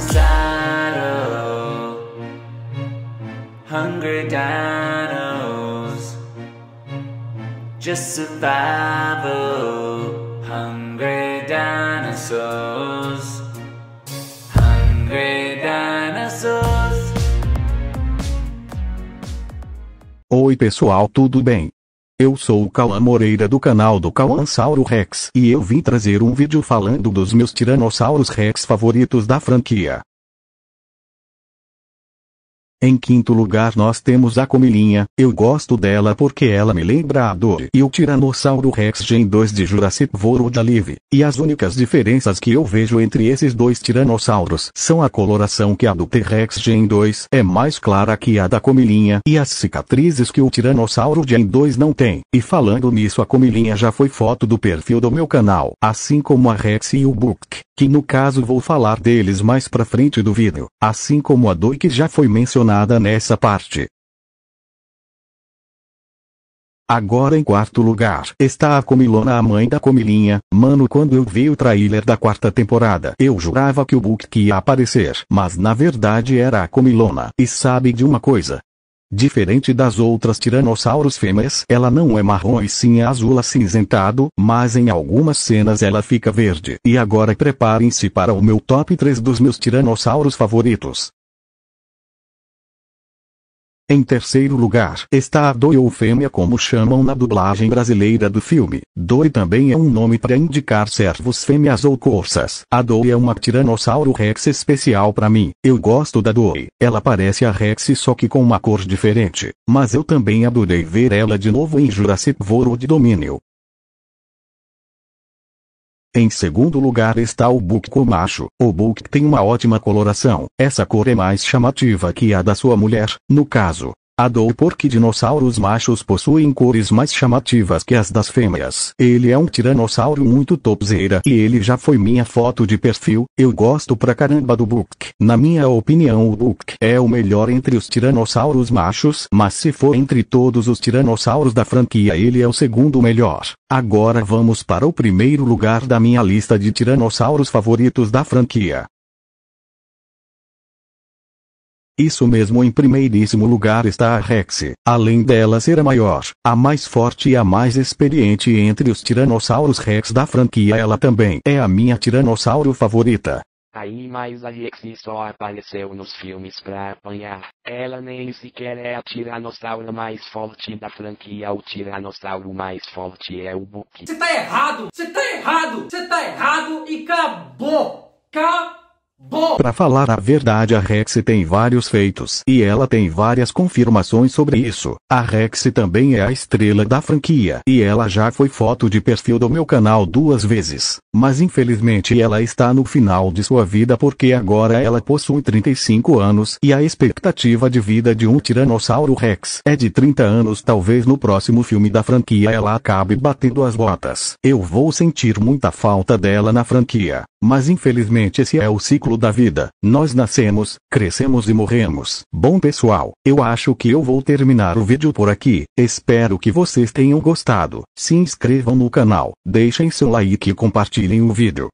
saddle, hungry dinos, just survival, hungry dinosaurs, hungry dinosaurs. Oi pessoal, tudo bem? Eu sou o Cauã Moreira do canal do Cauãsauro Rex e eu vim trazer um vídeo falando dos meus Tiranossauros Rex favoritos da franquia. Em quinto lugar nós temos a comilinha, eu gosto dela porque ela me lembra a dor e o Tiranossauro Rex Gen 2 de Jurassic World Alive, e as únicas diferenças que eu vejo entre esses dois tiranossauros são a coloração que a do T-Rex Gen 2 é mais clara que a da comilinha e as cicatrizes que o Tiranossauro Gen 2 não tem, e falando nisso a comilinha já foi foto do perfil do meu canal, assim como a Rex e o Book, que no caso vou falar deles mais pra frente do vídeo, assim como a doi que já foi mencionada nessa parte. Agora em quarto lugar está a comilona a mãe da comilinha. Mano, quando eu vi o trailer da quarta temporada, eu jurava que o Book ia aparecer, mas na verdade era a comilona. E sabe de uma coisa? Diferente das outras tiranossauros fêmeas, ela não é marrom e sim é azul acinzentado, mas em algumas cenas ela fica verde. E agora preparem-se para o meu top 3 dos meus tiranossauros favoritos. Em terceiro lugar está a Doi ou Fêmea como chamam na dublagem brasileira do filme. Doi também é um nome para indicar servos fêmeas ou corças. A Doi é uma Tiranossauro Rex especial para mim. Eu gosto da Doi. Ela parece a Rex só que com uma cor diferente. Mas eu também adorei ver ela de novo em Jurassic World Dominion. Em segundo lugar está o buco macho. O Book tem uma ótima coloração. Essa cor é mais chamativa que a da sua mulher, no caso, a dou porque dinossauros machos possuem cores mais chamativas que as das fêmeas. Ele é um tiranossauro muito topzeira e ele já foi minha foto de perfil, eu gosto pra caramba do Book. Na minha opinião o Book é o melhor entre os tiranossauros machos, mas se for entre todos os tiranossauros da franquia ele é o segundo melhor. Agora vamos para o primeiro lugar da minha lista de tiranossauros favoritos da franquia. Isso mesmo em primeiríssimo lugar está a Rex, além dela ser a maior, a mais forte e a mais experiente entre os Tiranossauros Rex da franquia ela também é a minha Tiranossauro favorita. Aí mais a Rex só apareceu nos filmes pra apanhar. Ela nem sequer é a tiranossauro mais forte da franquia. O tiranossauro mais forte é o Book. Você tá errado! Você tá errado! Você tá errado e acabou! Acabou! Para falar a verdade, a Rex tem vários feitos e ela tem várias confirmações sobre isso. A Rex também é a estrela da franquia e ela já foi foto de perfil do meu canal duas vezes, mas infelizmente ela está no final de sua vida porque agora ela possui 35 anos e a expectativa de vida de um Tiranossauro Rex é de 30 anos. Talvez no próximo filme da franquia ela acabe batendo as botas. Eu vou sentir muita falta dela na franquia. Mas infelizmente esse é o ciclo da vida. Nós nascemos, crescemos e morremos. Bom pessoal, eu acho que eu vou terminar o vídeo por aqui. Espero que vocês tenham gostado. Se inscrevam no canal, deixem seu like e compartilhem o vídeo.